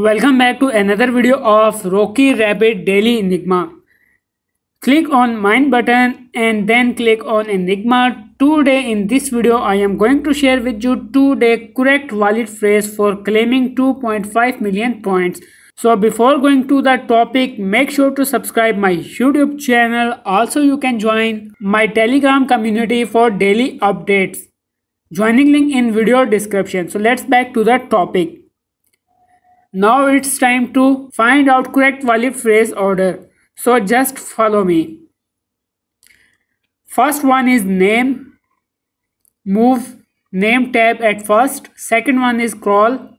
Welcome back to another video of Rocky Rabbit Daily Enigma. Click on Mind button and then click on Enigma. Today in this video I am going to share with you today correct valid phrase for claiming 2.5 million points. So before going to the topic make sure to subscribe my YouTube channel. Also you can join my telegram community for daily updates. Joining link in video description. So let's back to the topic. Now it's time to find out correct valid phrase order. So just follow me. First one is name. Move name tab at first. Second one is crawl.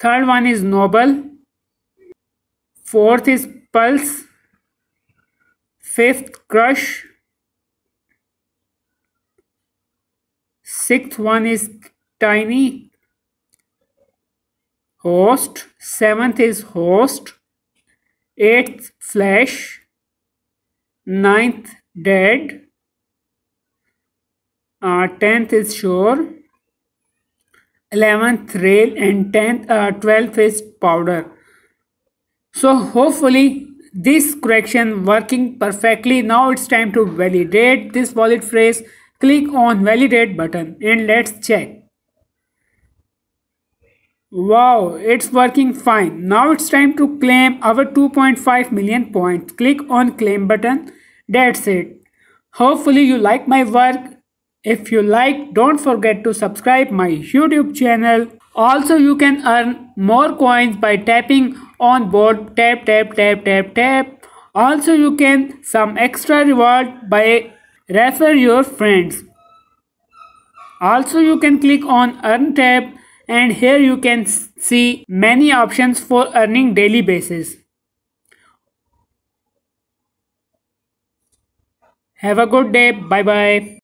Third one is noble. Fourth is pulse. Fifth crush. Sixth one is tiny host seventh is host eighth flesh ninth dead uh, tenth is shore eleventh rail and tenth uh, twelfth is powder so hopefully this correction working perfectly now it's time to validate this valid phrase click on validate button and let's check Wow, it's working fine. Now it's time to claim our 2.5 million points. Click on claim button. That's it. Hopefully you like my work. If you like, don't forget to subscribe my YouTube channel. Also, you can earn more coins by tapping on board tap tap tap tap tap. Also, you can some extra reward by refer your friends. Also, you can click on earn tab and here you can see many options for earning daily basis. Have a good day. Bye bye.